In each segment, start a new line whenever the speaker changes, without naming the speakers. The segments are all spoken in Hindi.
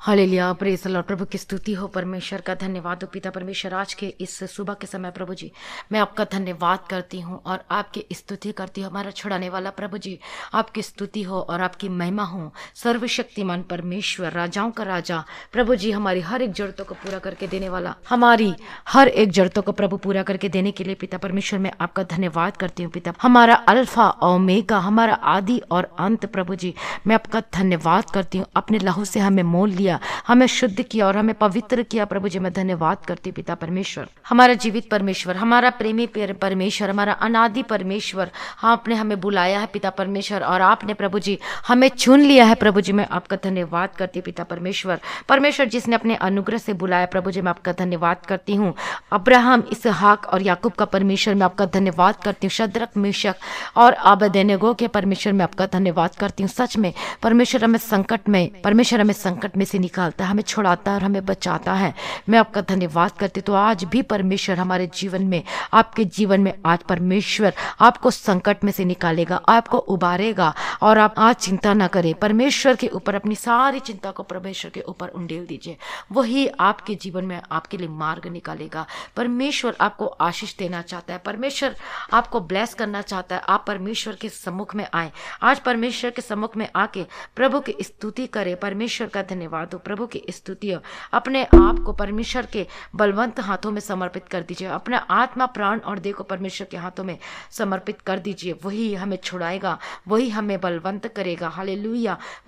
हालेलिया प्रेस लॉर्ड प्रभु की स्तुति हो परमेश्वर का धन्यवाद हो पिता परमेश्वर आज के इस सुबह के समय प्रभु जी मैं आपका धन्यवाद करती हूँ और आपकी स्तुति करती हूँ हमारा छुड़ाने वाला प्रभु जी आपकी स्तुति हो और आपकी महिमा हो सर्वशक्तिमान परमेश्वर राजाओं का राजा प्रभु जी हमारी हर एक जरूरतों को पूरा करके देने वाला हमारी हर एक जरूरतों को प्रभु पूरा करके देने के लिए पिता परमेश्वर मैं आपका धन्यवाद करती हूँ पिता हमारा अल्फा ओमेगा हमारा आदि और अंत प्रभु जी मैं आपका धन्यवाद करती हूँ अपने लहू से हमें मोल लिया किया हमें शुद्ध किया और हमें पवित्र किया प्रभु जी मैं धन्यवाद करती पिता परमेश्वर हमारा जीवित परमेश्वर हमारा प्रेमी परमेश्वर हमारा अनादि परमेश्वर हाँ, आपने हमें बुलाया है पिता परमेश्वर और आपने प्रभु जी हमें चुन लिया है प्रभु जी मैं आपका धन्यवाद करती पिता परमेश्वर परमेश्वर जिसने अपने अनुग्रह से बुलाया प्रभु जी मैं आपका धन्यवाद करती हूँ अब्राहम इसहाक और याकूब का परमेश्वर मैं आपका धन्यवाद करती हूँ शद्रक मिशक और आबदेनेगो के परमेश्वर मैं आपका धन्यवाद करती हूँ सच में परमेश्वर हमें संकट में परमेश्वर हमें संकट में से से निकालता है हमें छुड़ाता है और हमें बचाता है मैं आपका धन्यवाद करती तो आज भी परमेश्वर हमारे जीवन में आपके जीवन में आज परमेश्वर आपको संकट में से निकालेगा आपको उबारेगा और आप आज चिंता ना करें परमेश्वर के ऊपर अपनी सारी चिंता को परमेश्वर के ऊपर उंडेल दीजिए वही आपके जीवन में आपके लिए मार्ग निकालेगा परमेश्वर आपको आशीष देना चाहता है परमेश्वर आपको ब्लेस करना चाहता है आप परमेश्वर के सम्मुख में आए आज परमेश्वर के सम्मुख में आके प्रभु की स्तुति करें परमेश्वर का धन्यवाद तो प्रभु की स्तुति हो अपने आप को परमेश्वर के बलवंत हाथों में समर्पित कर दीजिए अपना आत्मा प्राण और देह को परमेश्वर के हाथों में समर्पित कर दीजिए वही हमें छुड़ाएगा वही हमें बलवंत करेगा हाले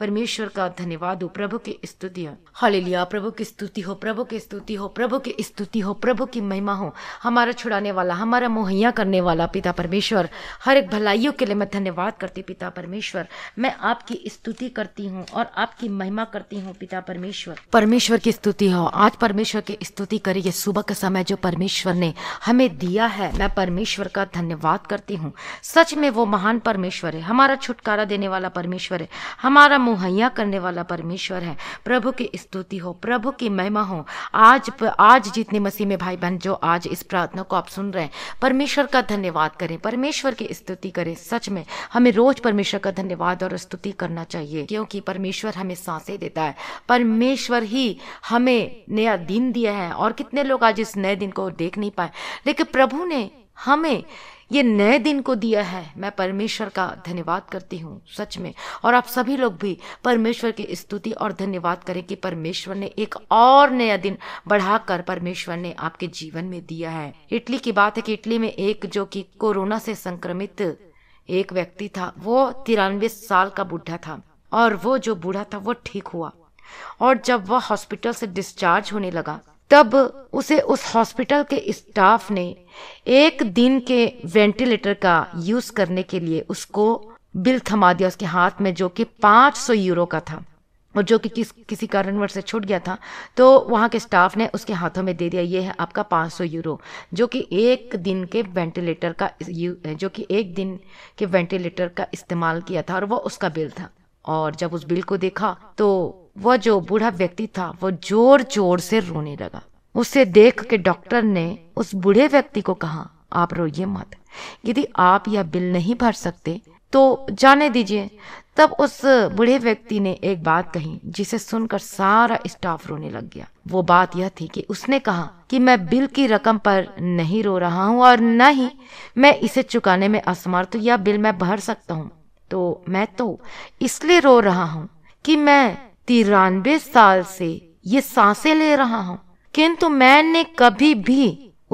परमेश्वर का धन्यवाद हो प्रभु की स्तुति हो हाले प्रभु की स्तुति हो प्रभु की स्तुति हो प्रभु की स्तुति हो प्रभु की महिमा हो हमारा छुड़ाने वाला हमारा मुहैया करने वाला पिता परमेश्वर हर एक भलाइयों के लिए मैं धन्यवाद करती पिता परमेश्वर मैं आपकी स्तुति करती हूँ और आपकी महिमा करती हूँ पिता परमेश्वर परमेश्वर की स्तुति हो आज परमेश्वर की स्तुति करें ये सुबह का समय जो परमेश्वर ने हमें दिया है मैं परमेश्वर का धन्यवाद करती हूँ सच में वो महान परमेश्वर है हमारा छुटकारा देने वाला परमेश्वर है हमारा मुहैया करने वाला परमेश्वर है प्रभु की स्तुति हो प्रभु की महिमा हो आज आज जितने मसीह में भाई बहन जो आज इस प्रार्थना को आप सुन रहे हैं परमेश्वर का धन्यवाद करें परमेश्वर की स्तुति करें सच में हमें रोज परमेश्वर का धन्यवाद और स्तुति करना चाहिए क्योंकि परमेश्वर हमें सांसें देता है परमेश्वर ही हमें नया दिन दिया है और कितने लोग आज इस नए दिन को देख नहीं पाए लेकिन प्रभु ने हमें ये नए दिन को दिया है मैं परमेश्वर का धन्यवाद करती हूँ सच में और आप सभी लोग भी परमेश्वर की स्तुति और धन्यवाद करें कि परमेश्वर ने एक और नया दिन बढ़ाकर परमेश्वर ने आपके जीवन में दिया है इटली की बात है कि इटली में एक जो कि कोरोना से संक्रमित एक व्यक्ति था वो तिरानवे साल का बूढ़ा था और वो जो बूढ़ा था वो ठीक हुआ और जब वह हॉस्पिटल से डिस्चार्ज होने लगा तब उसे उस हॉस्पिटल के स्टाफ ने एक दिन के वेंटिलेटर का यूज करने के लिए उसको बिल थमा दिया उसके हाथ में जो कि 500 यूरो का था और जो कि किस किसी कारणवश से छूट गया था तो वहाँ के स्टाफ ने उसके हाथों में दे दिया ये है आपका 500 यूरो जो कि एक दिन के वेंटिलेटर का जो कि एक दिन के वेंटिलेटर का इस्तेमाल किया था और वह उसका बिल था और जब उस बिल को देखा तो वह जो बूढ़ा व्यक्ति था वो जोर जोर से रोने लगा उसे देख के डॉक्टर ने उस बूढ़े व्यक्ति को कहा आप रोइए मत यदि आप यह बिल नहीं भर सकते तो जाने दीजिए तब उस बूढ़े व्यक्ति ने एक बात कही जिसे सुनकर सारा स्टाफ रोने लग गया वो बात यह थी कि उसने कहा कि मैं बिल की रकम पर नहीं रो रहा हूँ और न ही मैं इसे चुकाने में असमर्थ या बिल मैं भर सकता हूँ तो मैं तो इसलिए रो रहा हूँ कि मैं तिरानबे साल से ये सांसें ले रहा हूँ किंतु मैंने कभी भी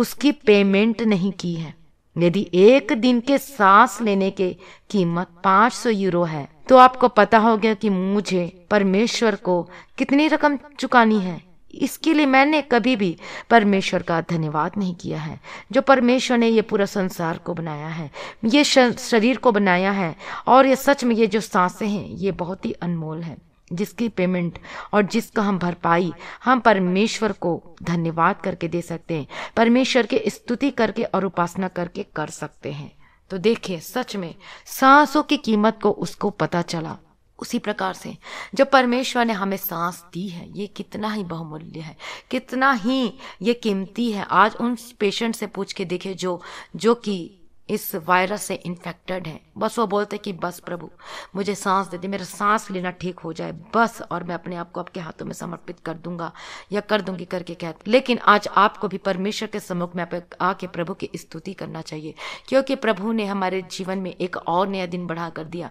उसकी पेमेंट नहीं की है यदि एक दिन के सांस लेने के कीमत 500 यूरो है तो आपको पता हो गया कि मुझे परमेश्वर को कितनी रकम चुकानी है इसके लिए मैंने कभी भी परमेश्वर का धन्यवाद नहीं किया है जो परमेश्वर ने ये पूरा संसार को बनाया है ये शरीर को बनाया है और ये सच में ये जो सांसें हैं ये बहुत ही अनमोल है जिसकी पेमेंट और जिसका हम भरपाई हम परमेश्वर को धन्यवाद करके दे सकते हैं परमेश्वर की स्तुति करके और उपासना करके कर सकते हैं तो देखिए सच में सांसों की कीमत को उसको पता चला उसी प्रकार से जो परमेश्वर ने हमें सांस दी है ये कितना ही बहुमूल्य है कितना ही ये कीमती है आज उन पेशेंट से पूछ के देखे जो जो कि इस वायरस से इन्फेक्टेड है बस वो बोलते कि बस प्रभु मुझे सांस दे दे मेरा सांस लेना ठीक हो जाए बस और मैं अपने आप को आपके हाथों में समर्पित कर दूंगा या कर दूंगी करके कहते लेकिन आज आपको भी परमेश्वर के सम्मुख में आके प्रभु की स्तुति करना चाहिए क्योंकि प्रभु ने हमारे जीवन में एक और नया दिन बढ़ा कर दिया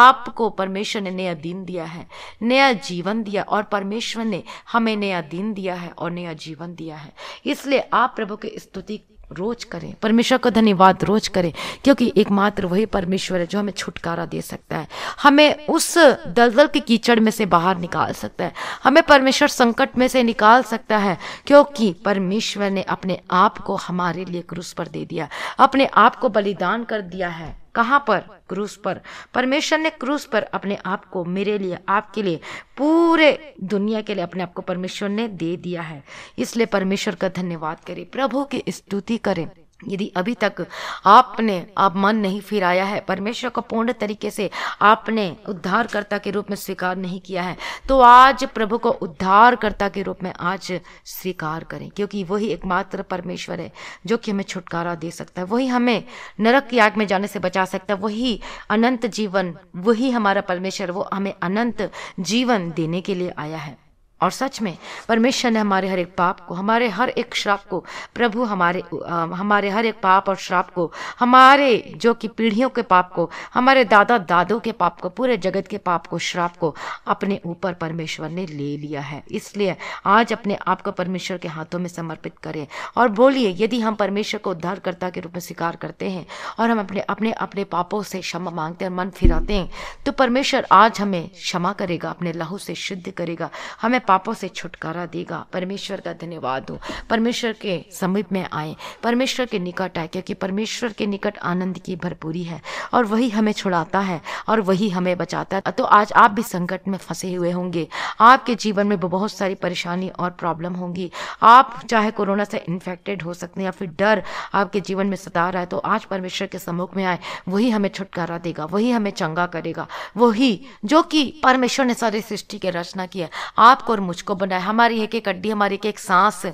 आपको परमेश्वर ने नया दिन दिया है नया जीवन दिया और परमेश्वर ने हमें नया दिन दिया है और नया जीवन दिया है इसलिए आप प्रभु की स्तुति रोज करें परमेश्वर को धन्यवाद रोज करें क्योंकि एकमात्र वही परमेश्वर है जो हमें छुटकारा दे सकता है हमें उस दलदल के कीचड़ में से बाहर निकाल सकता है हमें परमेश्वर संकट में से निकाल सकता है क्योंकि परमेश्वर ने अपने आप को हमारे लिए क्रूस पर दे दिया अपने आप को बलिदान कर दिया है कहाँ पर क्रूस पर परमेश्वर ने क्रूस पर अपने आप को मेरे लिए आपके लिए पूरे दुनिया के लिए अपने आप को परमेश्वर ने दे दिया है इसलिए परमेश्वर का धन्यवाद करें प्रभु की स्तुति करें यदि अभी तक आपने आप मन नहीं फिराया है परमेश्वर को पूर्ण तरीके से आपने उद्धारकर्ता के रूप में स्वीकार नहीं किया है तो आज प्रभु को उद्धारकर्ता के रूप में आज स्वीकार करें क्योंकि वही एकमात्र परमेश्वर है जो कि हमें छुटकारा दे सकता है वही हमें नरक की आग में जाने से बचा सकता है वही अनंत जीवन वही हमारा परमेश्वर वो हमें अनंत जीवन देने के लिए आया है और सच में परमेश्वर ने हमारे हर एक पाप को हमारे हर एक श्राप को प्रभु हमारे आ, हमारे हर एक पाप और श्राप को हमारे जो कि पीढ़ियों के पाप को हमारे दादा दादों के पाप को पूरे जगत के पाप को श्राप को अपने ऊपर परमेश्वर ने ले लिया है इसलिए आज अपने आप को परमेश्वर के हाथों में समर्पित करें और बोलिए यदि हम परमेश्वर को उद्धारकर्ता के रूप में स्वीकार करते हैं और हम अपने अपने अपने पापों से क्षमा मांगते हैं और मन फिराते हैं तो परमेश्वर आज हमें क्षमा करेगा अपने लहू से शुद्ध करेगा हमें पापों से छुटकारा देगा परमेश्वर का धन्यवाद हो परमेश्वर के समीप में आए परमेश्वर के निकट आए क्योंकि परमेश्वर के निकट आनंद की भरपूरी है और वही हमें छुड़ाता है और वही हमें बचाता है तो आज आप भी संकट में फंसे हुए होंगे आपके जीवन में बहुत सारी परेशानी और प्रॉब्लम होंगी आप चाहे कोरोना से इन्फेक्टेड हो सकते हैं या फिर डर आपके जीवन में सता रहा है तो आज परमेश्वर के सम्मुख में आए वही हमें छुटकारा देगा वही हमें चंगा करेगा वही जो कि परमेश्वर ने सारी सृष्टि की रचना की है आपको और मुझको बनाया हमारी एक एक हड्डी हमारी एक एक सांस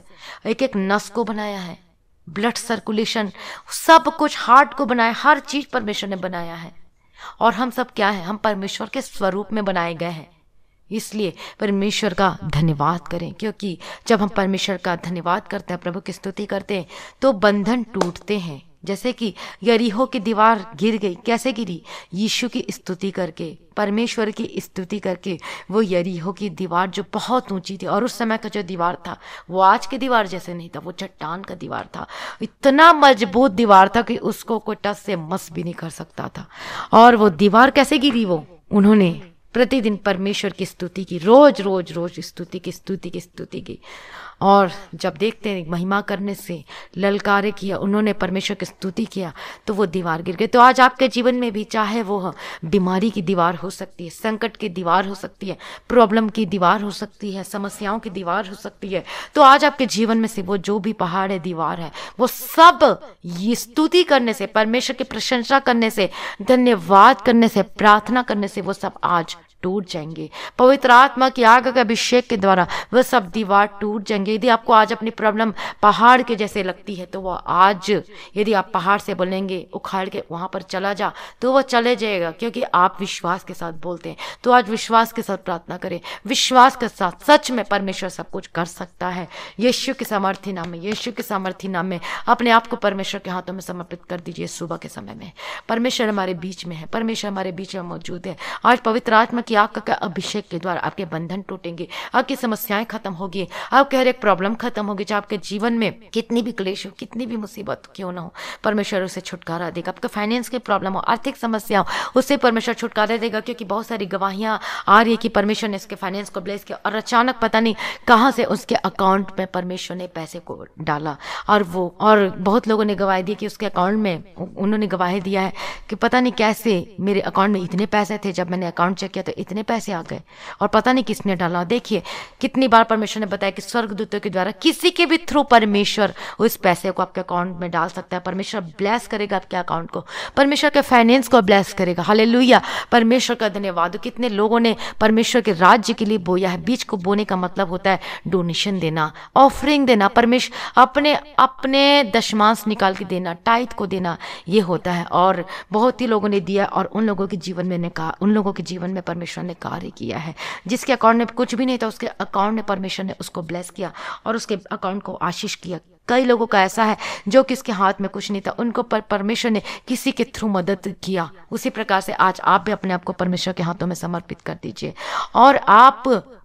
एक एक नस को बनाया है ब्लड सर्कुलेशन सब कुछ हार्ट को बनाया हर चीज परमेश्वर ने बनाया है और हम सब क्या है हम परमेश्वर के स्वरूप में बनाए गए हैं इसलिए परमेश्वर का धन्यवाद करें क्योंकि जब हम परमेश्वर का धन्यवाद करते हैं प्रभु की स्तुति करते हैं तो बंधन टूटते हैं जैसे कि यरीहो की दीवार गिर गई कैसे गिरी यीशु की स्तुति करके परमेश्वर की स्तुति करके वो यरीहो की दीवार जो बहुत ऊंची थी और उस समय का जो दीवार था वो आज की दीवार जैसे नहीं था वो चट्टान का दीवार था इतना मजबूत दीवार था कि उसको कोई टस से मस भी नहीं कर सकता था और वो दीवार कैसे गिरी वो उन्होंने प्रतिदिन परमेश्वर की स्तुति की रोज रोज रोज स्तुति की स्तुति की स्तुति की और जब देखते हैं महिमा करने से ललकारे किया उन्होंने परमेश्वर की स्तुति किया तो वो दीवार गिर गई तो आज आपके जीवन में भी चाहे वो बीमारी की दीवार हो सकती है संकट की दीवार हो सकती है प्रॉब्लम की दीवार हो सकती है समस्याओं की दीवार हो सकती है तो आज आपके जीवन में से वो जो भी पहाड़ है दीवार है वो सब ये स्तुति करने से परमेश्वर की प्रशंसा करने से धन्यवाद करने से प्रार्थना करने से वो सब आज टूट जाएंगे पवित्र आत्मा की आग के अभिषेक के द्वारा वह सब दीवार टूट जाएंगे यदि आपको आज अपनी प्रॉब्लम पहाड़ के जैसे लगती है तो वह आज यदि आप पहाड़ से बोलेंगे उखाड़ के वहाँ पर चला जा तो वह चले जाएगा क्योंकि आप विश्वास के साथ बोलते हैं तो आज विश्वास के साथ प्रार्थना करें विश्वास के साथ सच में परमेश्वर सब कुछ कर सकता है यीशु के सामर्थ्य नाम में यीशु के सामर्थ्य नाम में अपने आप को परमेश्वर के हाथों में समर्पित कर दीजिए सुबह के समय में परमेश्वर हमारे बीच में है परमेश्वर हमारे बीच में मौजूद है आज पवित्र आत्मा कि आपका अभिषेक के द्वारा आपके बंधन टूटेंगे आपकी समस्याएं खत्म होगी आपके हर एक प्रॉब्लम खत्म होगी चाहे आपके जीवन में कितनी भी क्लेश हो कितनी भी मुसीबत क्यों ना हो परमेश्वर उसे छुटकारा देगा आपके फाइनेंस की प्रॉब्लम हो आर्थिक समस्या हो उससे परमेश्वर छुटकारा देगा क्योंकि बहुत सारी गवाहियां आ रही है कि परमेश्वर ने उसके फाइनेंस को ब्लेस किया और अचानक पता नहीं कहाँ से उसके अकाउंट में परमेश्वर ने पैसे को डाला और वो और बहुत लोगों ने गवाही दी कि उसके अकाउंट में उन्होंने गवाही दिया है कि पता नहीं कैसे मेरे अकाउंट में इतने पैसे थे जब मैंने अकाउंट चेक किया तो इतने पैसे आ गए और पता नहीं किसने डाला देखिए कितनी बार परमेश्वर ने बताया कि स्वर्गदूतों के द्वारा किसी के भी थ्रू परमेश्वर उस पैसे को आपके अकाउंट में डाल सकता है परमेश्वर ब्लेस करेगा आपके अकाउंट को परमेश्वर के फाइनेंस को ब्लेस करेगा हाले परमेश्वर का धन्यवाद कितने लोगों ने परमेश्वर के राज्य के लिए बोया है बीच को बोने का मतलब होता है डोनेशन देना ऑफरिंग देना परमेश्वर अपने अपने दशमांश निकाल के देना टाइट को देना ये होता है और बहुत ही लोगों ने दिया और उन लोगों के जीवन में ने कहा उन लोगों के जीवन में परमेश्वर परमेश्वर ने कार्य किया है जिसके अकाउंट में कुछ भी नहीं था उसके अकाउंट ने परमेश्वर ने उसको ब्लेस किया और उसके अकाउंट को आशीष किया कई लोगों का ऐसा है जो कि उसके हाथ में कुछ नहीं था उनको पर परमेश्वर ने किसी के थ्रू मदद किया उसी प्रकार से आज आप भी अपने आप को परमेश्वर के हाथों में समर्पित कर दीजिए और आप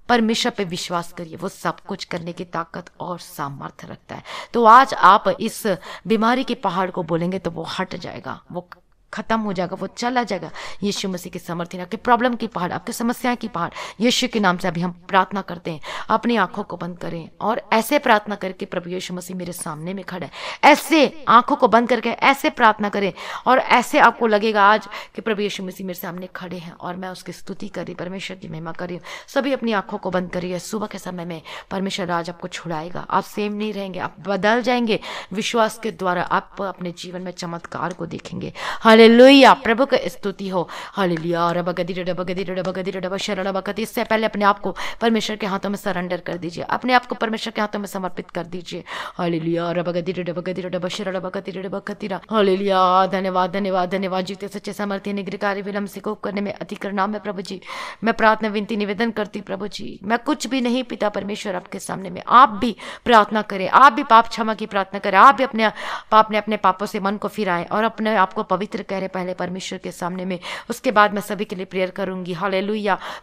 परमेश्वर पे विश्वास करिए वो सब कुछ करने की ताकत और सामर्थ्य रखता है तो आज आप इस बीमारी के पहाड़ को बोलेंगे तो वो हट जाएगा वो खत्म हो जाएगा वो चला जाएगा यीशु मसीह के समर्थन आपके प्रॉब्लम की पहाड़ आपके समस्याएं की पहाड़ यीशु के नाम से अभी हम प्रार्थना करते हैं अपनी आंखों को बंद करें और ऐसे प्रार्थना करके प्रभु यीशु मसीह मेरे सामने में खड़ा है ऐसे आंखों को बंद करके ऐसे प्रार्थना करें और ऐसे आपको लगेगा आज कि प्रभु यीशु मसीह मेरे सामने खड़े हैं और मैं उसकी स्तुति कर रही परमेश्वर की महिमा कर रही हूँ सभी अपनी आंखों को बंद करिए सुबह के समय में परमेश्वर आज आपको छुड़ाएगा आप सेम नहीं रहेंगे आप बदल जाएंगे विश्वास के द्वारा आप अपने जीवन में चमत्कार को देखेंगे हरे हालेलुया प्रभु की स्तुति हो हालेलुया रब गदी डब गदी डब गदी डब शरण रब कदी इससे पहले अपने आप को परमेश्वर के हाथों में सरेंडर कर दीजिए अपने आप को परमेश्वर के हाथों में समर्पित कर दीजिए हालेलुया रब गदी डब गदी डब शरण रब कदी डब कतीरा हालेलुया धन्यवाद धन्यवाद धन्यवाद जी ते सच्चे समर्थी निगृकारी विलंब से कोप करने में अति नाम है प्रभु जी मैं प्रार्थना विनती निवेदन करती प्रभु जी मैं कुछ भी नहीं पिता परमेश्वर आपके सामने में आप भी प्रार्थना करें आप भी पाप क्षमा की प्रार्थना करें आप भी अपने पाप ने अपने पापों से मन को फिराएं और अपने आप को पवित्र कह रहे पहले परमेश्वर के सामने में उसके बाद मैं सभी के लिए प्रेयर करूंगी हाले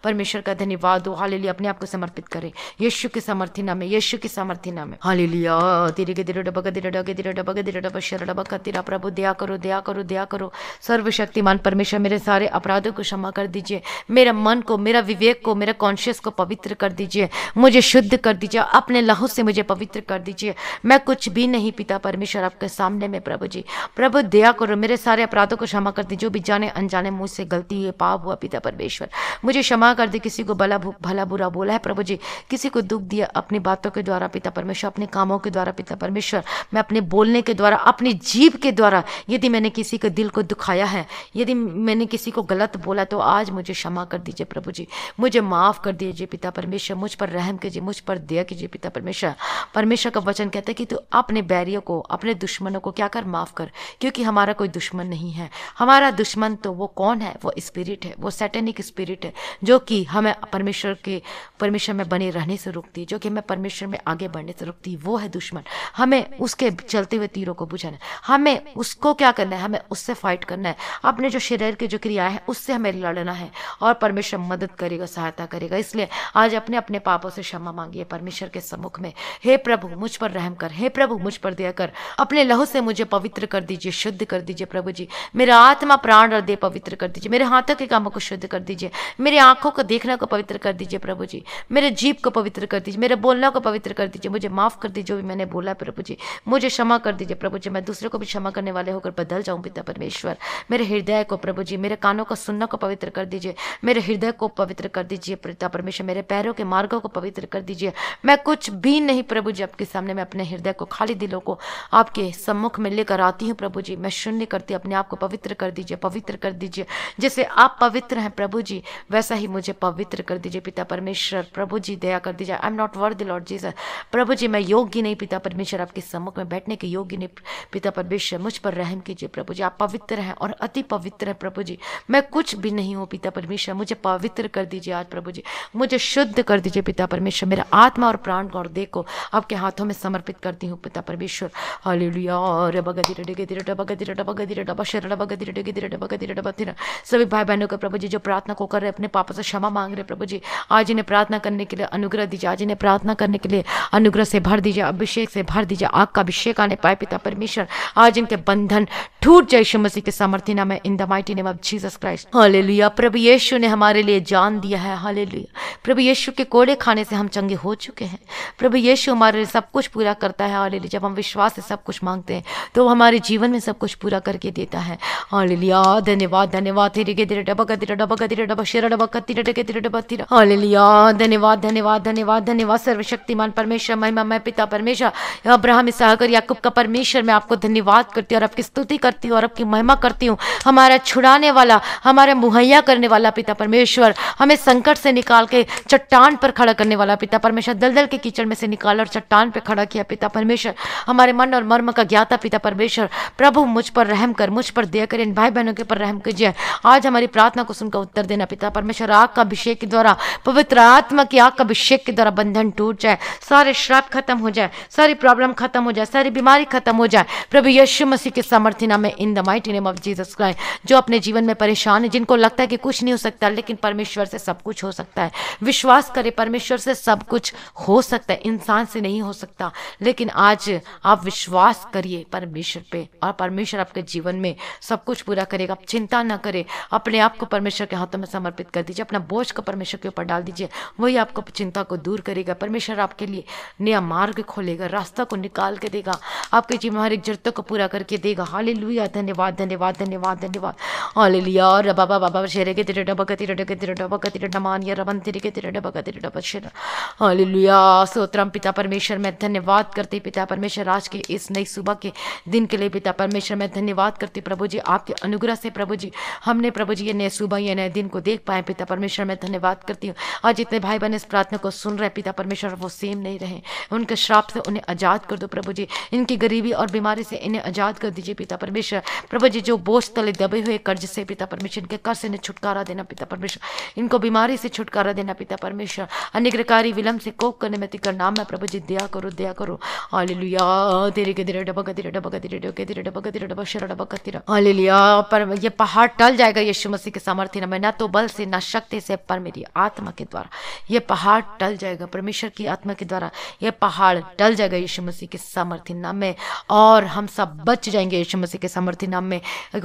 परमेश्वर का धन्यवाद हो हाले अपने आप को समर्पित करे यशु के समर्थी नाम में यशु के समर्थी में हाले लिया तेरे के दिरो डबक दिरो डगे दिरो डबक दिरो डब शर डबक तेरा प्रभु दया करो दया करो दया करो सर्वशक्तिमान परमेश्वर मेरे सारे अपराधों को क्षमा कर दीजिए मेरा मन को मेरा विवेक को मेरा कॉन्शियस को पवित्र कर दीजिए मुझे शुद्ध कर दीजिए अपने लहू से मुझे पवित्र कर दीजिए मैं कुछ भी नहीं पीता परमेश्वर आपके सामने में प्रभु जी प्रभु दया करो मेरे सारे अपराधों बातों को क्षमा कर दे जो भी जाने अनजाने मुझसे गलती है पाप हुआ पिता परमेश्वर मुझे क्षमा कर दे किसी को भला भला बुरा बोला है प्रभु जी किसी को दुख दिया अपनी बातों के द्वारा पिता परमेश्वर अपने कामों के द्वारा पिता परमेश्वर मैं अपने बोलने के द्वारा अपनी जीव के द्वारा यदि मैंने किसी के दिल को दुखाया है यदि मैंने किसी को गलत बोला तो आज मुझे क्षमा कर दीजिए प्रभु जी मुझे माफ़ कर दीजिए पिता परमेश्वर मुझ पर रहम कीजिए मुझ पर दया कीजिए पिता परमेश्वर परमेश्वर का वचन कहता है कि तू अपने बैरियों को अपने दुश्मनों को क्या कर माफ़ कर क्योंकि हमारा कोई दुश्मन नहीं है हैं हमारा दुश्मन तो वो कौन है वो स्पिरिट है वो सैटेनिक स्पिरिट है जो कि हमें परमेश्वर के परमेश्वर में बने रहने से रोकती जो कि हमें परमेश्वर में आगे बढ़ने से रोकती वो है दुश्मन हमें उसके चलते हुए तीरों को बुझाना है हमें उसको क्या करना है हमें उससे फाइट करना है अपने जो शरीर के जो क्रिया है उससे हमें लड़ना है और परमेश्वर मदद करेगा सहायता करेगा इसलिए आज अपने अपने पापों से क्षमा मांगिए परमेश्वर के सम्मुख में हे प्रभु मुझ पर रहम कर हे प्रभु मुझ पर दया कर अपने लहू से मुझे पवित्र कर दीजिए शुद्ध कर दीजिए प्रभु जी मेरा आत्मा प्राण हृदय पवित्र कर दीजिए मेरे हाथों के कामों को शुद्ध कर दीजिए मेरी आंखों को देखने को पवित्र कर दीजिए प्रभु जी मेरे जीप को पवित्र कर दीजिए मेरे बोलने को पवित्र कर दीजिए मुझे माफ़ कर दीजिए जो भी मैंने बोला प्रभु जी मुझे क्षमा कर दीजिए प्रभु जी मैं दूसरे को भी क्षमा करने वाले होकर बदल जाऊँ पिता परमेश्वर मेरे हृदय को प्रभु जी मेरे कानों को सुनने को पवित्र कर दीजिए मेरे हृदय को पवित्र कर दीजिए पिता परमेश्वर मेरे पैरों के मार्गों को पवित्र कर दीजिए मैं कुछ भी नहीं प्रभु जी आपके सामने मैं अपने हृदय को खाली दिलों को आपके सम्मुख में लेकर आती हूँ प्रभु जी मैं शून्य करती अपने आप को पवित्र कर दीजिए पवित्र कर दीजिए जैसे आप पवित्र हैं प्रभु जी वैसा ही मुझे पवित्र कर दीजिए पिता परमेश्वर प्रभु जी दया कर दीजिए I am not worth Lord Jesus प्रभु जी मैं योग्य नहीं पिता परमेश्वर आपके सम्मुख में बैठने के योग्य नहीं पिता परमेश्वर मुझ पर रहम कीजिए प्रभु जी आप पवित्र हैं और अति पवित्र हैं प्रभु जी मैं कुछ भी नहीं हूँ पिता परमेश्वर मुझे पवित्र कर दीजिए आज प्रभु जी मुझे शुद्ध कर दीजिए पिता परमेश्वर मेरा आत्मा और प्राण और देह को आपके हाथों में समर्पित करती हूँ पिता परमेश्वर हालेलुया और बगदी रडे गदी रडा सभी भाई बहनों के प्रभु जी जो प्रार्थना को कर रहे अपने पापा से क्षमा मांग रहे प्रभु जी आज इन्हें प्रार्थना करने के लिए अनुग्रह दीजिए आज इन्हें प्रार्थना करने के लिए अनुग्रह से भर दीजिए अभिषेक से भर दीजिए आग का अभिषेक आने पाए पिता परमेश्वर आज इनके बंधन ठूट जाए यीशु मसीह के सामर्थ्य नाम in the mighty name of Jesus Christ hallelujah प्रभु यीशु ने हमारे लिए जान दिया है हालेलुया प्रभु यीशु के कोड़े खाने से हम चंगे हो चुके हैं प्रभु यीशु हमारे लिए सब कुछ पूरा करता है हालेलुया जब हम विश्वास से सब कुछ मांगते हैं तो वो हमारे जीवन में सब कुछ पूरा करके देता है हालेलिया धन्यवाद धन्यवाद तेरे के तेरे डबक डबक डबक डबक तेरे डके तेरे डबक तेरा धन्यवाद धन्यवाद धन्यवाद धन्यवाद सर्वशक्तिमान परमेश्वर महिमा मैं पिता परमेश्वर अब्राहम याकूब का परमेश्वर मैं आपको धन्यवाद करती और आपकी स्तुति करती और आपकी महिमा करती हमारा छुड़ाने वाला हमारा मुहैया करने वाला पिता परमेश्वर हमें संकट से निकाल के चट्टान पर खड़ा करने वाला पिता परमेश्वर दलदल के कीचड़ में से निकाल और चट्टान पर खड़ा किया पिता परमेश्वर हमारे मन और मर्म का ज्ञाता पिता परमेश्वर प्रभु मुझ पर रहम कर मुझ पर दिया करें इन भाई बहनों के ऊपर रहम कीजिए आज हमारी प्रार्थना को सुनकर उत्तर देना पिता परमेश्वर आग का अभिषेक के द्वारा पवित्र आत्मा की आग का अभिषेक के द्वारा बंधन टूट जाए सारे श्राप खत्म हो जाए सारी प्रॉब्लम खत्म हो जाए सारी बीमारी खत्म हो जाए प्रभु यशु मसीह के सामर्थ्य नाम में in the mighty name of Jesus Christ जो अपने जीवन में परेशान है जिनको लगता है कि कुछ नहीं हो सकता लेकिन परमेश्वर से सब कुछ हो सकता है विश्वास करें परमेश्वर से सब कुछ हो सकता है इंसान से नहीं हो सकता लेकिन आज आप विश्वास करिए परमेश्वर पे और परमेश्वर आपके जीवन में सब कुछ पूरा करेगा आप चिंता ना करें अपने आप को परमेश्वर के हाथों में समर्पित कर दीजिए अपना बोझ को परमेश्वर के ऊपर डाल दीजिए वही आपको चिंता को दूर करेगा परमेश्वर आपके लिए नया मार्ग खोलेगा रास्ता को निकाल के देगा आपके जीवन हर एक जरूरतों को पूरा करके देगा हाले लुया धन्यवाद धन्यवाद धन्यवाद धन्यवाद हाले लिया और बाबा बाबा शेरे के तिरडा डबक तिरडा के तिरडा डबक तिरडा डमान या रबन तिरे के डबक बगा तिरडा शेर हाले लुया पिता परमेश्वर मैं धन्यवाद करती पिता परमेश्वर आज के इस नई सुबह के दिन के लिए पिता परमेश्वर मैं धन्यवाद करती प्रभु प्रभु जी आपके अनुग्रह से प्रभु जी हमने प्रभु जी ये नए सुबह ये नए दिन को देख पाए पिता परमेश्वर मैं धन्यवाद करती हूँ और जितने भाई बहन इस प्रार्थना को सुन रहे पिता परमेश्वर वो सेम नहीं रहे उनके श्राप से उन्हें आज़ाद कर दो प्रभु जी इनकी गरीबी और बीमारी से इन्हें आज़ाद कर दीजिए पिता परमेश्वर प्रभु जी जो बोझ तले दबे हुए कर्ज से पिता परमेश्वर इनके कर्ज से इन्हें छुटकारा देना पिता परमेश्वर इनको बीमारी से छुटकारा देना पिता परमेश्वर अनिग्रकारी विलंब से कोप करने में तिकर नाम है प्रभु जी दया करो दया करो आलिलुया धीरे के डबक धीरे डबक धीरे डबक धीरे डबक धीरे डबक शरा डबक तिरा हालेलुया पर ये पहाड़ टल जाएगा यीशु मसीह के सामर्थ्य में न तो बल से न शक्ति से पर मेरी आत्मा के द्वारा ये पहाड़ टल जाएगा परमेश्वर की आत्मा के द्वारा ये पहाड़ टल जाएगा यीशु मसीह के सामर्थ्य नाम में और हम सब बच जाएंगे यीशु मसीह के सामर्थ्य नाम में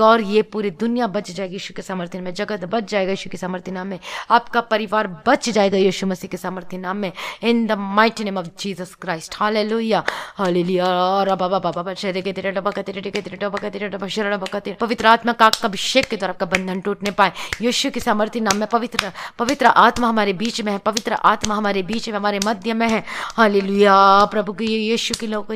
और ये पूरी दुनिया बच जाएगी यीशु के सामर्थ्य में जगत बच जाएगा यीशु के सामर्थ्य नाम में आपका परिवार बच जाएगा यीशु मसीह के सामर्थ्य नाम में in the might name of Jesus Christ hallelujah hallelujah और बाबा बाबा तेरे के तेरे डबा तेरे के तेरे डबा तेरे डबा खातिर पवित्र आत्मा का अभिषेक के द्वारा का बंधन टूटने पाए यीशु के सामर्थ्य नाम में पवित्र पवित्र आत्मा हमारे बीच में है पवित्र आत्मा हमारे बीच में हमारे मध्य में है हाली प्रभु की यीशु के लोग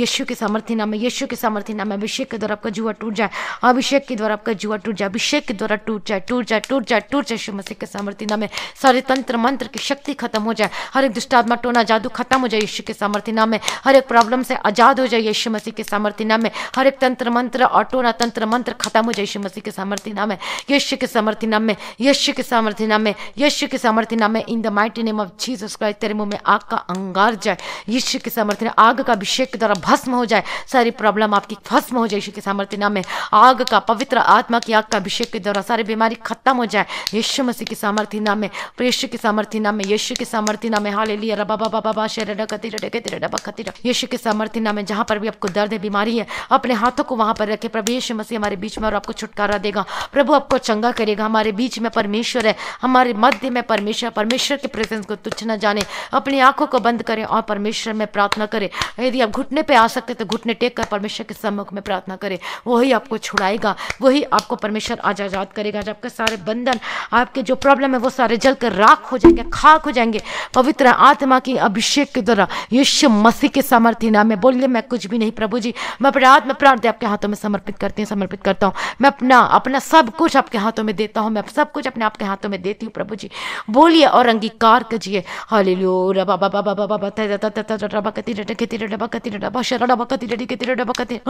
यीशु के सामर्थ्य नाम यीशु के सामर्थ्य नाम अभिषेक के द्वारा आपका जुआ टूट जाए अभिषेक के द्वारा आपका जुआ टूट जाए अभिषेक के द्वारा टूट जाए टूट जाए टूट जाए टूट जाए यीशु मसीह के सामर्थ्य नाम सारे तंत्र मंत्र की शक्ति खत्म हो जाए हर एक दुष्टात्मा टोना जादू खत्म हो जाए यीशु के सामर्थ्य नाम हर एक प्रॉब्लम से आजाद हो जाए यीशु मसीह के सामर्थ्य सामर्थ्य नाम है हर एक तंत्र मंत्र और टोना तंत्र मंत्र खत्म हो जाए यीशु मसीह के सामर्थ्य नाम है यश के सामर्थ्य नाम में यश के सामर्थ्य नाम में यश के सामर्थ्य नाम में in the mighty name of Jesus Christ तेरे मुंह में आग का अंगार जाए यीशु के सामर्थ्य नाम आग का अभिषेक के द्वारा भस्म हो जाए सारी प्रॉब्लम आपकी भस्म हो जाए यीशु के सामर्थ्य नाम में आग का पवित्र आत्मा की आग का अभिषेक के द्वारा सारी बीमारी खत्म हो जाए यीशु मसीह के सामर्थ्य नाम में यीशु के सामर्थ्य नाम में यीशु के सामर्थ्य नाम में हालेलुया रबा बाबा बाबा शेर डकती डकती डबा यीशु के सामर्थ्य नाम में जहां पर भी आपको दर्द है बीमारी बीमारी है अपने हाथों को वहां पर रखे प्रभु यीशु मसीह हमारे बीच में और आपको छुटकारा देगा प्रभु आपको चंगा करेगा हमारे बीच में परमेश्वर है हमारे मध्य में परमेश्वर परमेश्वर के प्रेजेंस को तुच्छ न जाने अपनी आंखों को बंद करें और परमेश्वर में प्रार्थना करें यदि आप घुटने पर आ सकते तो घुटने टेक कर परमेश्वर के सम्मुख में प्रार्थना करें वही आपको छुड़ाएगा वही आपको परमेश्वर आज आजाद करेगा जब सारे बंधन आपके जो प्रॉब्लम है वो सारे जल कर राख हो जाएंगे खाक हो जाएंगे पवित्र आत्मा की अभिषेक के द्वारा यीशु मसीह के सामर्थ्य नाम में बोलिए मैं कुछ भी नहीं प्रभु जी मैं अपराध मैं प्राण आपके हाथों में समर्पित करती हूँ समर्पित करता हूँ मैं अपना अपना सब कुछ आपके हाथों में देता हूँ मैं सब कुछ अपने आपके हाथों में देती हूँ प्रभु जी बोलिए और अंगीकार करिए हले लो रबा बाबा बाबा बाबा रबा कति कति कति रबा शरा कति रटी कति कति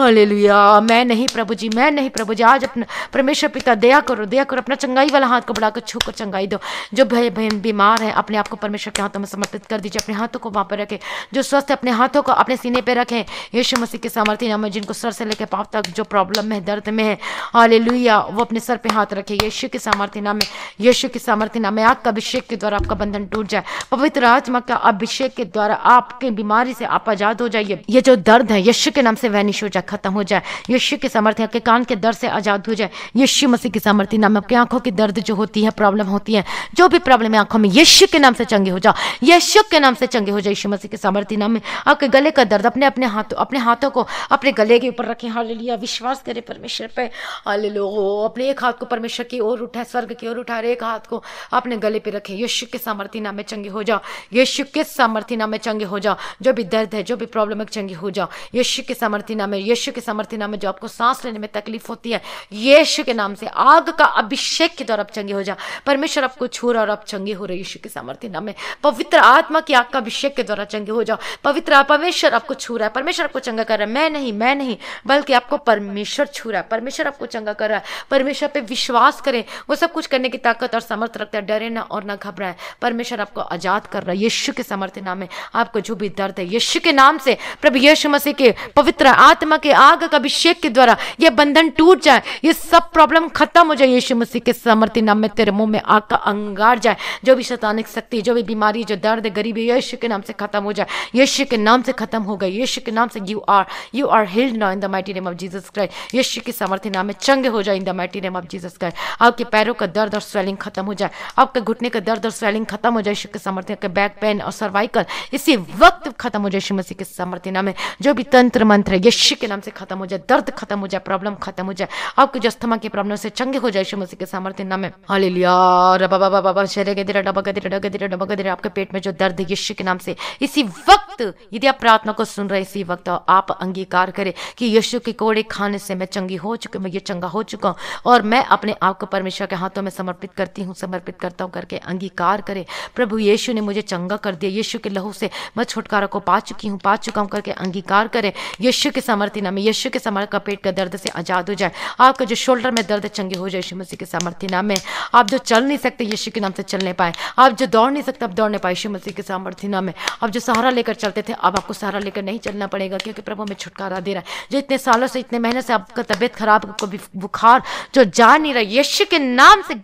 मैं नहीं प्रभु जी मैं नहीं प्रभु जी आज अपना परमेश्वर पिता दया करो दया करो अपना चंगाई वाला हाथ को बढ़ाकर छू कर चंगाई दो जो भय बीमार है अपने आप को परमेश्वर के हाथों में समर्पित कर दीजिए अपने हाथों को वहाँ पर रखें जो स्वस्थ अपने हाथों को अपने सीने पर रखें यीशु मसीह के सामर्थ्य में जिनको सर से लेकर पाँव तक जो प्रॉब्लम है दर्द में है हाल वो अपने सर पे हाथ रखे यशु के सामर्थ्य नाम में यशु के सामर्थ्य नाम में आपका अभिषेक के द्वारा आपका बंधन टूट जाए पवित्र आत्मा का अभिषेक के द्वारा आपकी बीमारी से आप आजाद हो जाइए ये जो दर्द है यशु के नाम से वैनिश हो जाए खत्म हो जाए यशु के सामर्थ्य आपके कान के दर्द से आजाद हो जाए यशु मसीह के सामर्थ्य नाम में आपकी आंखों की दर्द जो होती है प्रॉब्लम होती है जो भी प्रॉब्लम है आंखों में यशु के नाम से चंगे हो जाओ यशु के नाम से चंगे हो जाए यशु मसीह के सामर्थ्य नाम में आपके गले का दर्द अपने अपने हाथों अपने हाथों को अपने गले के ऊपर रखें हाल लिया विश्वास करें परमेश्वर पे हाल लो अपने एक हाथ को परमेश्वर की ओर उठाए स्वर्ग की ओर उठा रहे एक हाथ को अपने गले पे रखें यशु के सामर्थ्य नाम में चंगे हो जाओ यशु के सामर्थ्य नाम में चंगे हो जाओ जो भी दर्द है जो भी प्रॉब्लम है चंगे हो जाओ यशु के सामर्थ्य नाम में यशु के सामर्थ्य नाम में जो आपको सांस लेने में तकलीफ होती है यशु के नाम से आग का अभिषेक के द्वारा आप चंगे हो जाओ परमेश्वर आपको छू रहा और आप चंगे हो रहे यशु के सामर्थ्य नाम में पवित्र आत्मा की आग का अभिषेक के द्वारा चंगे हो जाओ पवित्र परमेश्वर आपको छू रहा है परमेश्वर आपको चंगा कर रहा है मैं नहीं नहीं मैं नहीं बल्कि आपको परमेश्वर छू रहा है परमेश्वर आपको चंगा कर रहा है परमेश्वर पे विश्वास करें वो सब कुछ करने की ताकत और समर्थ रखता है डरे ना और ना घबराए परमेश्वर आपको आज़ाद कर रहा है यीशु के समर्थ नाम है आपको जो भी दर्द है यीशु के नाम से प्रभु यीशु मसीह के पवित्र आत्मा के आग का अभिषेक के द्वारा यह बंधन टूट जाए ये सब प्रॉब्लम खत्म हो जाए यीशु मसीह के समर्थ नाम में तेरे मुंह में आग का अंगार जाए जो भी शैतानिक शक्ति जो भी बीमारी जो दर्द गरीबी यीशु के नाम से खत्म हो जाए यीशु के नाम से खत्म हो गए यीशु के नाम से you are you are healed now in the mighty name of Jesus Christ यीशु के सामर्थ्य नाम में चंगे हो जाए in the mighty name of Jesus Christ आपके पैरों का दर्द और स्वेलिंग खत्म हो जाए आपके घुटने का दर्द और स्वेलिंग खत्म हो जाए यीशु के सामर्थ्य के बैक पेन और सर्वाइकल इसी वक्त खत्म हो जाए यीशु मसीह के सामर्थ्य नाम में जो भी तंत्र मंत्र है यीशु के नाम से खत्म हो जाए दर्द खत्म हो जाए प्रॉब्लम खत्म हो जाए आपके जो अस्थमा की प्रॉब्लम से चंगे हो जाए यीशु मसीह के सामर्थ्य नाम में हाल लिया बाबा बाबा शरे गदीरा डबा गदीरा डबा गदीरा डबा गदीरा आपके पेट में जो दर्द है यीशु के नाम से इसी वक्त यदि आप प्रार्थना को सुन रहे इसी वक्त आप अंगीकार स्वीकार करे कि यशु के कोड़े खाने से मैं चंगी हो चुकी मैं ये चंगा हो चुका हूँ और मैं अपने आप को परमेश्वर के हाथों में समर्पित करती हूँ समर्पित करता हूँ करके अंगीकार करे प्रभु यीशु ने मुझे चंगा कर दिया यीशु के लहू से मैं छुटकारा को पा चुकी हूँ पा चुका हूँ करके अंगीकार करे यशु के समर्थन में यशु के समर्थ का पेट का दर्द से आजाद हो जाए आपका जो शोल्डर में दर्द चंगे हो जाए यीशु मसीह के समर्थ्य नाम में आप जो चल नहीं सकते यशु के नाम से चलने पाए आप जो दौड़ नहीं सकते आप दौड़ने पाए यशु मसीह के सामर्थ्य नाम में आप जो सहारा लेकर चलते थे अब आपको सहारा लेकर नहीं चलना पड़ेगा क्योंकि प्रभु में छुटकारा सहारा दे रहा है जो इतने सालों से इतने महीने से आपका तबीयत खराब आपको बुखार जो जा नहीं रहा यशु के नाम से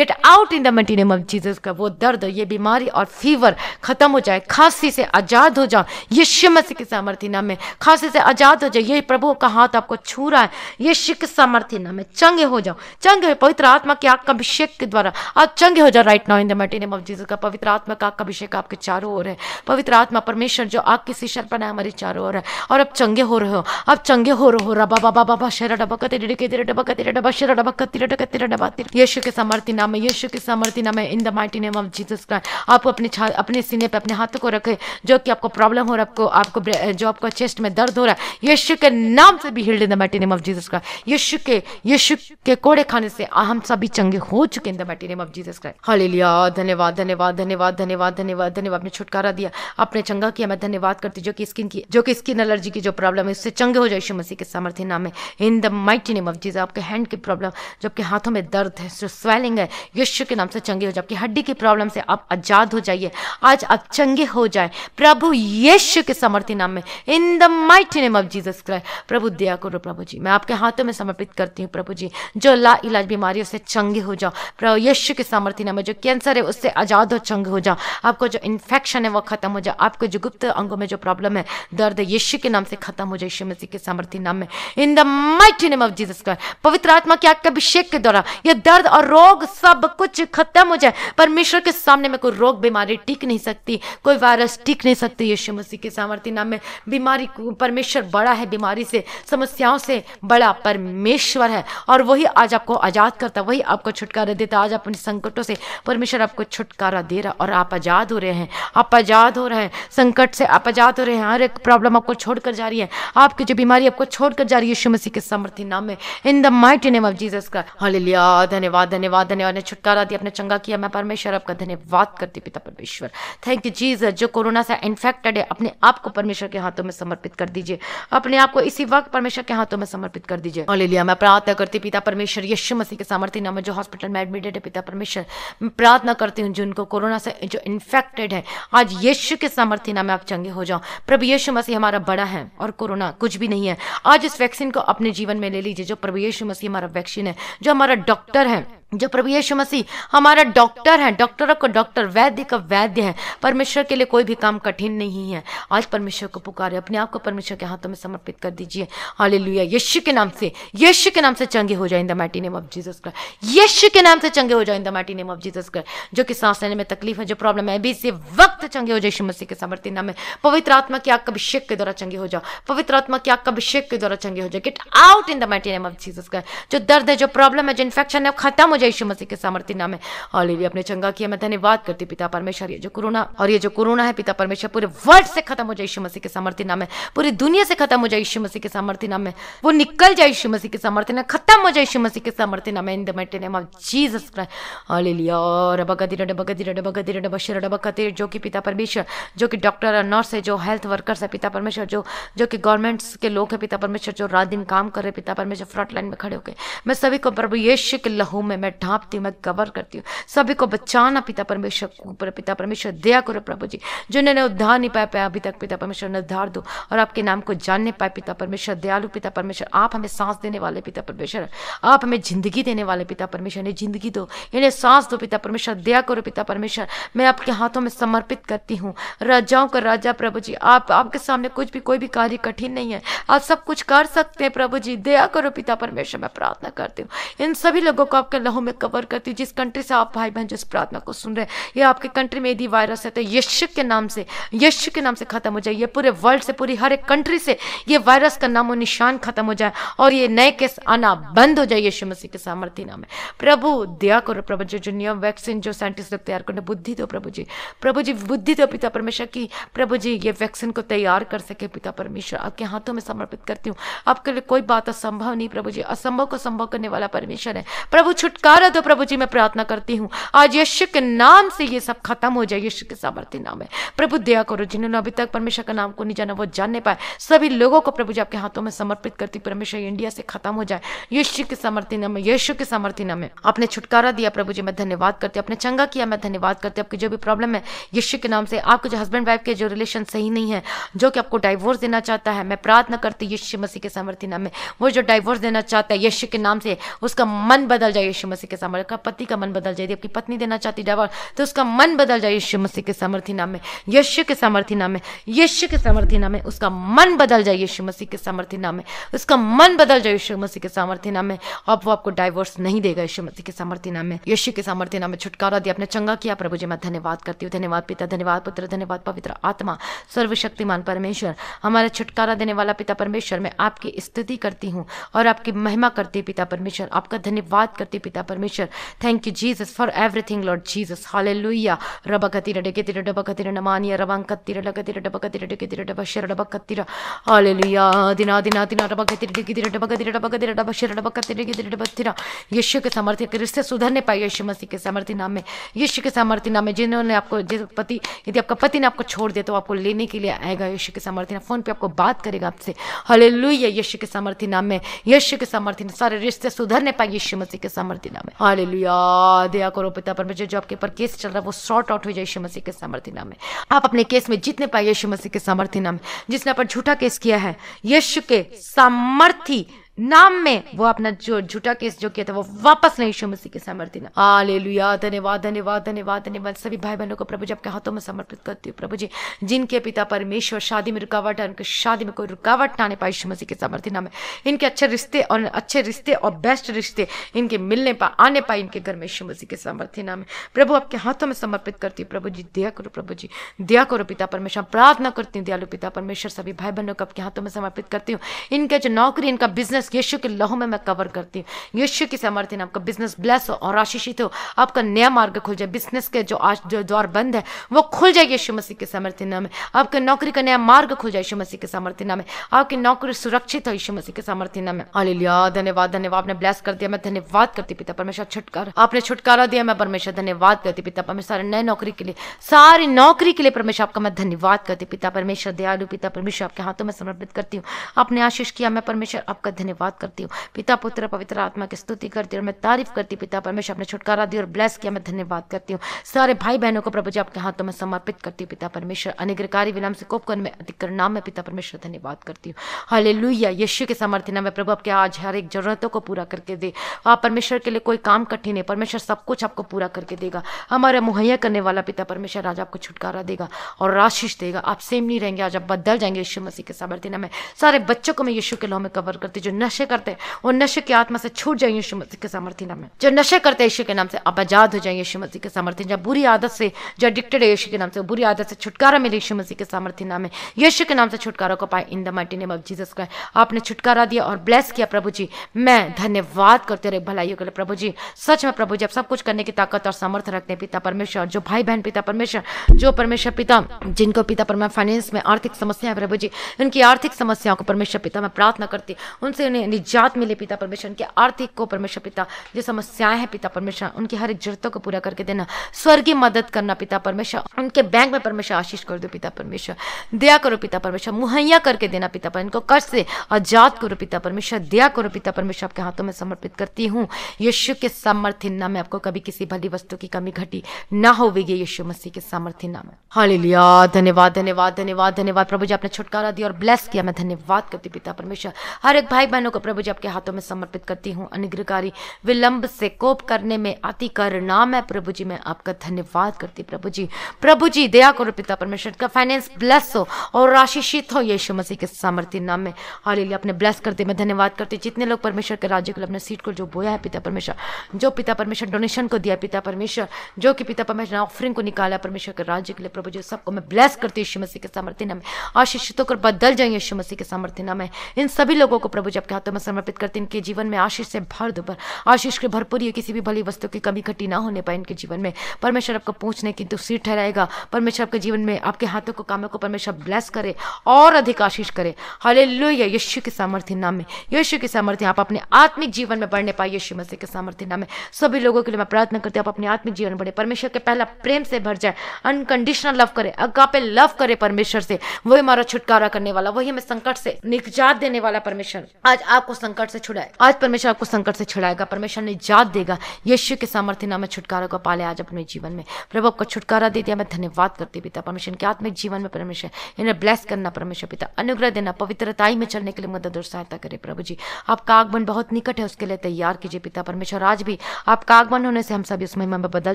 get out in the mighty name of Jesus का वो दर्द ये बीमारी और फीवर खत्म हो जाए खांसी से आज़ाद हो जाओ यशु मसीह के सामर्थ्य नाम में खांसी से आज़ाद हो जाए ये प्रभु का हाथ आपको छू रहा है यशु के सामर्थ्य नाम में चंगे हो जाओ चंगे हो पवित्र आत्मा के आग अभिषेक के द्वारा आप चंगे हो जाओ right now in the mighty name of Jesus का पवित्र आत्मा का आग अभिषेक आपके चारों ओर है पवित्र आत्मा परमेश्वर जो आग की शीशर पर है हमारे चारों ओर है और अब चंगे हो रहे हो अब चंगे हो रो हो रबा बाबा बाबा शरा डबा कतेरे के तेरे डबा कतेरे डबा शरा डबा कतिरा डबा तेरे डबा तेरे यीशु के समर्थी नाम में यीशु के समर्थी नाम में in the mighty name of Jesus Christ आपको अपने अपने सीने पे अपने हाथों को रखे जो कि आपको प्रॉब्लम हो रहा है आपको आपको जो आपको चेस्ट में दर्द हो रहा है यीशु के नाम से भी healed in the mighty name of Jesus Christ यीशु के यीशु के कोड़े खाने से हम सभी चंगे हो चुके in the mighty name of Jesus Christ hallelujah धन्यवाद धन्यवाद धन्यवाद धन्यवाद धन्यवाद धन्यवाद आपने छुटकारा दिया आपने चंगा किया मैं धन्यवाद करती जो कि स्किन की जो कि स्किन एलर्जी की जो प्रॉब्लम है उससे चंगे हो जाए यीशु मसीह के सामर्थ्य नाम में in the mighty name of Jesus आपके हैंड की प्रॉब्लम जो आपके हाथों में दर्द है जो स्वेलिंग है यीशु के नाम से चंगे हो जाए आपकी हड्डी की प्रॉब्लम से आप आज़ाद हो जाइए आज आप चंगे हो जाए प्रभु यीशु के सामर्थ्य नाम में in the mighty name of Jesus Christ प्रभु दया करो प्रभु जी मैं आपके हाथों में समर्पित करती हूँ प्रभु जी जो ला इलाज बीमारियों से चंगे हो जाओ प्रभु यीशु के सामर्थ्य नाम में जो कैंसर है उससे आज़ाद हो चंगे हो जाओ आपको जो इन्फेक्शन है वो खत्म हो जाए आपके जो गुप्त अंगों में जो प्रॉब्लम है दर्द यीशु के नाम से खत्म हो जाए यीशु मसीह के सामर्थ्य नाम में in the mighty name of Jesus Christ पवित्र आत्मा के आग अभिषेक के द्वारा यह दर्द और रोग सब कुछ खत्म हो जाए परमेश्वर के सामने में कोई रोग बीमारी टिक नहीं सकती कोई वायरस टिक नहीं सकती यीशु मसीह के सामर्थ्य नाम में बीमारी परमेश्वर बड़ा है बीमारी से समस्याओं से बड़ा परमेश्वर है और वही आज आपको आज़ाद करता वही आपको छुटकारा देता आज अपने संकटों से परमेश्वर आपको छुटकारा दे रहा और आप आज़ाद हो रहे हैं आप आज़ाद हो रहे हैं संकट से आप आज़ाद हो रहे हैं हर एक प्रॉब्लम आपको छोड़कर जा रही है आपकी जो बीमारी आपको छोड़कर जा रही है यीशु मसीह के समर्थी नाम में in the mighty name of Jesus का हालेलुया धन्यवाद धन्यवाद धन्यवाद ने छुटकारा दिया अपने चंगा किया मैं परमेश्वर आपका धन्यवाद करती पिता परमेश्वर थैंक यू जीसस जो कोरोना से इन्फेक्टेड है अपने आप को परमेश्वर के हाथों में समर्पित कर दीजिए अपने आप को इसी वक्त परमेश्वर के हाथों में समर्पित कर दीजिए हालेलुया मैं प्रार्थना करती पिता परमेश्वर यीशु मसीह के सामर्थ्य नाम में जो हॉस्पिटल में एडमिटेड है पिता परमेश्वर मैं प्रार्थना करती हूँ जिनको कोरोना से जो इन्फेक्टेड है आज यीशु के सामर्थ्य नाम में आप चंगे हो जाओ प्रभु यीशु मसीह हमारा बड़ा है और कोरोना करना कुछ भी नहीं है आज इस वैक्सीन को अपने जीवन में ले लीजिए जो प्रभु यीशु मसीह हमारा वैक्सीन है जो हमारा डॉक्टर है जो प्रभु यीशु मसीह हमारा डॉक्टर है डॉक्टरों का डॉक्टर वैद्य का वैद्य है परमेश्वर के लिए कोई भी काम कठिन नहीं है आज परमेश्वर को पुकारे अपने आप को परमेश्वर के हाथों में समर्पित कर दीजिए हाले लुया यशु के नाम से यशु के नाम से चंगे हो जाए in the mighty name of Jesus कर यशु के नाम से चंगे हो जाए in the mighty name of Jesus कर जो कि सांस लेने में तकलीफ है जो प्रॉब्लम है अभी इसे वक्त चंगे हो जाए मसीह के समर्थ नाम में पवित्र आत्मा की आग अभिषेक के द्वारा चंगे हो जाओ पवित्र आत्मा की आग अभिषेक के द्वारा चंगे हो जाए get out in the mighty name of Jesus कर जो दर्द है जो प्रॉब्लम है जो इन्फेक्शन है खत्म हो जाए राजा यीशु मसीह के सामर्थ्य नाम है अपने चंगा किया मैं धन्यवाद करती पिता परमेश्वर ये जो कोरोना और ये जो कोरोना है पिता परमेश्वर पूरे वर्ल्ड से खत्म हो जाए यीशु मसीह के सामर्थ्य नाम है पूरी दुनिया से खत्म हो जाए यीशु मसीह के सामर्थ्य नाम है वो निकल जाए यीशु मसीह के सामर्थ्य नाम खत्म हो जाए यीशु मसीह के सामर्थ्य नाम है in the mighty name of Jesus Christ और और बगदी रड बगदी रड बगदी रड बशर रड बकते जो कि पिता परमेश्वर जो कि डॉक्टर और नर्स है जो हेल्थ वर्कर्स है पिता परमेश्वर जो जो कि गवर्नमेंट्स के लोग है पिता परमेश्वर जो रात दिन काम कर रहे पिता परमेश्वर फ्रंट लाइन में खड़े होकर मैं सभी को प्रभु यीशु के लहू में मैं ढांपती हूँ मैं कवर करती हूँ सभी को बचाना पिता परमेश्वर ऊपर पिता परमेश्वर दया करो प्रभु जी जिन्होंने उद्धार नहीं पाया पाया अभी तक पिता परमेश्वर ने उद्धार दो और आपके नाम को जानने पाए पिता परमेश्वर दयालु पिता परमेश्वर आप हमें सांस देने वाले पिता परमेश्वर आप हमें जिंदगी देने वाले पिता परमेश्वर इन्हें जिंदगी दो इन्हें सांस दो पिता परमेश्वर दया करो पिता परमेश्वर मैं आपके हाथों में समर्पित करती हूँ राजाओं का राजा प्रभु जी आप आपके सामने कुछ भी कोई भी कार्य कठिन नहीं है आप सब कुछ कर सकते हैं प्रभु जी दया करो पिता परमेश्वर मैं प्रार्थना करती हूँ इन सभी लोगों को आपके गुनाहों में कवर करती जिस कंट्री से आप भाई बहन जिस प्रार्थना को सुन रहे हैं ये आपके कंट्री में यदि वायरस है तो यश के नाम से यश के नाम से खत्म हो जाए ये पूरे वर्ल्ड से पूरी हर एक कंट्री से ये वायरस का नामो निशान खत्म हो जाए और ये नए केस आना बंद हो जाए यशु मसीह के सामर्थ्य नाम है प्रभु दया करो प्रभु जी जो नियम वैक्सीन जो साइंटिस्ट लोग तैयार करने बुद्धि दो प्रभु जी प्रभु जी बुद्धि दो पिता परमेश्वर की प्रभु जी ये वैक्सीन को तैयार कर सके पिता परमेश्वर आपके हाथों में समर्पित करती हूँ आपके लिए कोई बात असंभव नहीं प्रभु जी असंभव को संभव करने वाला परमेश्वर है प्रभु छुट कर दो प्रभु जी मैं प्रार्थना करती हूँ आज यश के नाम से ये सब खत्म हो जाए यश के सामर्थ्य नाम है प्रभु दया करो जिन्होंने अभी तक परमेश्वर का नाम को नहीं जाना वो जानने पाए सभी लोगों को प्रभु जी आपके हाथों में समर्पित करती परमेश्वर इंडिया से खत्म हो जाए यश के सामर्थ्य नाम यशु के सामर्थ्य नाम है आपने छुटकारा दिया प्रभु जी मैं धन्यवाद करती हूँ आपने चंगा किया मैं धन्यवाद करती हूँ आपकी जो भी प्रॉब्लम है यशु के नाम से आपके जो हस्बैंड वाइफ के जो रिलेशन सही नहीं है जो कि आपको डाइवोर्स देना चाहता है मैं प्रार्थना करती यशु मसीह के सामर्थ्य नाम में वो जो डाइवोर्स देना चाहता है यशु के नाम से उसका मन बदल जाए यशु मसीह के सामर्थ्य का पति का मन बदल जाए आपकी पत्नी देना चाहती डावर तो उसका मन बदल जाए यशु मसीह के सामर्थ्य नाम में यशु के सामर्थ्य नाम में यशु के सामर्थ्य नाम में उसका मन बदल जाए यशु मसीह के सामर्थ्य नाम में उसका मन बदल जाए यशु मसीह के सामर्थ्य नाम में अब वो आपको डाइवोर्स नहीं देगा यशु मसीह के सामर्थ्य नाम में यशु के सामर्थ्य नाम में छुटकारा दिया आपने चंगा किया प्रभु जी मैं धन्यवाद करती हूँ धन्यवाद पिता धन्यवाद पुत्र धन्यवाद पवित्र आत्मा सर्वशक्तिमान परमेश्वर हमारा छुटकारा देने वाला पिता परमेश्वर मैं आपकी स्तुति करती हूँ और आपकी महिमा करती पिता परमेश्वर आपका धन्यवाद करती पिता परमेश्वर thank you Jesus for everything Lord Jesus hallelujah रब कतिर डेकेतिर डब कतिर नमानिया रबांग कतिर लगतिर डब कतिर डेकेतिर डब शर डब कतिर हालेलुया दिना दिना दिना रब कतिर डेकेतिर डब कतिर डब कतिर डब शर डब कतिर डेकेतिर डब कतिर यीशु के सामर्थ्य के रिश्ते सुधरने पाए यीशु मसीह के सामर्थ्य नाम में यीशु के सामर्थ्य नाम में जिन्होंने आपको जिस पति यदि आपका पति ने आपको छोड़ दिया तो आपको लेने के लिए आएगा यीशु के सामर्थ्य फोन पे आपको बात करेगा आपसे हालेलुया यीशु के सामर्थ्य नाम में यीशु के सामर्थ्य सारे रिश्ते सुधरने पाए यीशु मसीह के सामर्थ्य नाम में हाल दया करो पिता परमेश्वर जो आपके पर केस चल रहा है वो शॉर्ट आउट हो जाए यीशु मसीह के सामर्थ्य नाम में आप अपने केस में जीतने पाए यीशु मसीह के सामर्थ्य नाम में जिसने पर झूठा केस किया है यीशु के सामर्थी नाम में वो अपना जो झूठा केस जो किया था वो वापस नहीं यीशु मसीह के सामर्थ्य आ ले लुया धन्यवाद धन्यवाद धन्यवाद धन्यवाद सभी भाई बहनों को प्रभु जी आपके हाथों में समर्पित करती हूँ प्रभु जी जिनके पिता परमेश्वर शादी में रुकावट है उनकी शादी में कोई रुकावट ना आने पाए यीशु मसीह के सामर्थ्य नाम इनके अच्छे रिश्ते और अच्छे रिश्ते और बेस्ट रिश्ते इनके मिलने पा आने पाए इनके घर में यीशु मसीह के सामर्थ्य नाम प्रभु आपके हाथों में समर्पित करती हूँ प्रभु जी दया करो प्रभु जी दया करो पिता परमेश्वर प्रार्थना करती हूँ दयालु पिता परमेश्वर सभी भाई बहनों को आपके हाथों में समर्पित करती हूँ इनके जो नौकरी इनका बिजनेस बिजनेस यीशु के लहू में मैं कवर करती हूँ यीशु की सामर्थ्य ने आपका बिजनेस ब्लेस हो और आशीषित हो आपका नया मार्ग खुल जाए बिजनेस के जो आज जो द्वार बंद है वो खुल जाए यीशु मसीह के समर्थन में आपके नौकरी का नया मार्ग खुल जाए यीशु मसीह के समर्थन में आपकी नौकरी सुरक्षित हो यीशु मसीह के समर्थन में अलिया धन्यवाद धन्यवाद आपने ब्लेस कर दिया मैं धन्यवाद करती पिता परमेश्वर छुटकारा आपने छुटकारा दिया मैं परमेश्वर धन्यवाद करती पिता परमेश्वर नए नौकरी के लिए सारी नौकरी के लिए परमेश्वर आपका मैं धन्यवाद करती पिता परमेश्वर दयालु पिता परमेश्वर आपके हाथों में समर्पित करती हूँ आपने आशीष किया मैं परमेश्वर आपका धन्यवाद धन्यवाद करती हूँ पिता पुत्र पवित्र आत्मा की स्तुति करती हूँ मैं तारीफ करती पिता परमेश्वर आपने छुटकारा दिया और ब्लेस किया मैं धन्यवाद करती हूँ सारे भाई बहनों को प्रभु जी आपके हाथों में समर्पित करती हूँ पिता परमेश्वर अनिग्रकारी विनाम से कोपकन में अधिकर नाम में पिता परमेश्वर धन्यवाद करती हूँ हले लुया यशु के समर्थन नाम प्रभु आपके आज हर एक जरूरतों को पूरा करके दे आप परमेश्वर के लिए कोई काम कठिन है परमेश्वर सब कुछ आपको पूरा करके देगा हमारा मुहैया करने वाला पिता परमेश्वर आज आपको छुटकारा देगा और आशीष देगा आप सेम नहीं रहेंगे आज आप बदल जाएंगे यीशु मसीह के समर्थन में सारे बच्चों को मैं यीशु के लॉ में कवर करती जो नशे करते हैं वो नशे की आत्मा से छूट जाए यीशु मसीह के सामर्थ्य नाम में जो नशे करते हैं यीशु के नाम से आप आजाद हो जाए यीशु मसीह के सामर्थ्य जब बुरी आदत से जो एडिक्टेड है यीशु के नाम से बुरी आदत से छुटकारा मिले यीशु मसीह के सामर्थ्य नाम में यीशु के नाम से छुटकारा को पाए in the mighty name of Jesus का आपने छुटकारा दिया और ब्लेस किया प्रभु जी मैं धन्यवाद करते रहे भलाइयों के लिए प्रभु जी सच में प्रभु जी आप सब कुछ करने की ताकत और सामर्थ्य रखते हैं पिता परमेश्वर जो भाई बहन पिता परमेश्वर जो परमेश्वर पिता जिनको पिता परमेश्वर फाइनेंस में आर्थिक समस्या है प्रभु जी उनकी आर्थिक समस्याओं को परमेश्वर पिता मैं प्रार्थना करती उनसे ने निजात मिले पिता परमेश्वर उनके आर्थिक को परमेश्वर पिता जो समस्याएं हैं पिता परमेश्वर उनकी हर जरूरतों को पूरा करके देना स्वर्गीय मदद करना पिता परमेश्वर उनके बैंक में परमेश्वर आशीष कर दो पिता परमेश्वर दया करो पिता परमेश्वर मुहैया करके देना पिता पर इनको कर्ज से आजाद करो पिता परमेश्वर दया करो पिता परमेश्वर आपके हाथों में समर्पित करती हूँ यशु के सामर्थ्य न में आपको कभी किसी भली वस्तु की कमी घटी ना होगी यशु मसीह के सामर्थ्य न में हालेलुया धन्यवाद धन्यवाद धन्यवाद धन्यवाद प्रभु जी आपने छुटकारा दिया और ब्लेस किया मैं धन्यवाद करती पिता परमेश्वर हर एक भाई बहन संतानों को प्रभु जी आपके हाथों में समर्पित करती हूँ अनुग्रहकारी विलंब से कोप करने में अति कर नाम है प्रभु जी मैं आपका धन्यवाद करती प्रभु जी प्रभु जी दया करो पिता परमेश्वर का फाइनेंस ब्लेस हो और आशीषित हो यीशु मसीह के सामर्थ्य नाम में हाल अपने ब्लेस करते मैं धन्यवाद करती जितने लोग परमेश्वर के राज्य को अपने सीट को जो बोया है पिता परमेश्वर जो पिता परमेश्वर डोनेशन को दिया पिता परमेश्वर जो कि पिता परमेश्वर ऑफरिंग को निकाला परमेश्वर के राज्य के लिए प्रभु जी सबको मैं ब्लेस करती हूँ यीशु मसीह के सामर्थ्य नाम आशीषित होकर बदल जाए यीशु मसीह के सामर्थ्य नाम इन सभी लोगों को प्रभु जी आपके हाथों में समर्पित करते इनके जीवन में आशीष से भर दोपहर आशीष के भरपूर ये किसी भी भली वस्तु की कमी घटी ना होने पाए इनके जीवन में परमेश्वर आपको पूछने की तो सीट ठहराएगा परमेश्वर आपके जीवन में आपके हाथों को कामों को परमेश्वर ब्लेस करे और अधिक आशीष करे हले लोहिया यशु के सामर्थ्य नाम में यशु के सामर्थ्य आप अपने आत्मिक जीवन में बढ़ने पाए यशु मसीह के सामर्थ्य नाम में सभी लोगों के लिए मैं प्रार्थना करती हूँ आप अपने आत्मिक जीवन बढ़े परमेश्वर के पहला प्रेम से भर जाए अनकंडीशनल लव करे अगापे लव करे परमेश्वर से वही हमारा छुटकारा करने वाला वही हमें संकट से निजात देने वाला परमेश्वर आज आपको संकट से छुड़ाए आज परमेश्वर आपको संकट से छुड़ाएगा परमेश्वर ने जात देगा यीशु के सामर्थ्य नाम छुटकारा को पाले आज अपने जीवन में प्रभु आपको छुटकारा दे दिया मैं धन्यवाद करती पिता परमेश्वर के आत्मिक जीवन में परमेश्वर इन्हें ब्लेस करना परमेश्वर पिता अनुग्रह देना पवित्रताई में चलने के लिए मदद और सहायता करे प्रभु जी आपका आगमन बहुत निकट है उसके लिए तैयार कीजिए पिता परमेश्वर आज भी आपका आगमन होने से हम सभी उस महिमा में बदल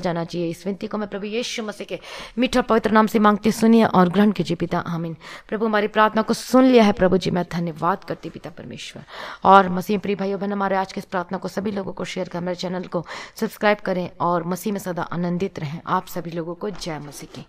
जाना चाहिए इस विनती को मैं प्रभु यीशु मसीह के मीठा पवित्र नाम से मांगती सुनिए और ग्रहण कीजिए पिता आमीन प्रभु हमारी प्रार्थना को सुन लिया है प्रभु जी मैं धन्यवाद करती पिता परमेश्वर और मसीह प्रिय भाइयों बहन हमारे आज के इस प्रार्थना को सभी लोगों को शेयर करें हमारे चैनल को सब्सक्राइब करें और मसीह में सदा आनंदित रहें आप सभी लोगों को जय मसीह की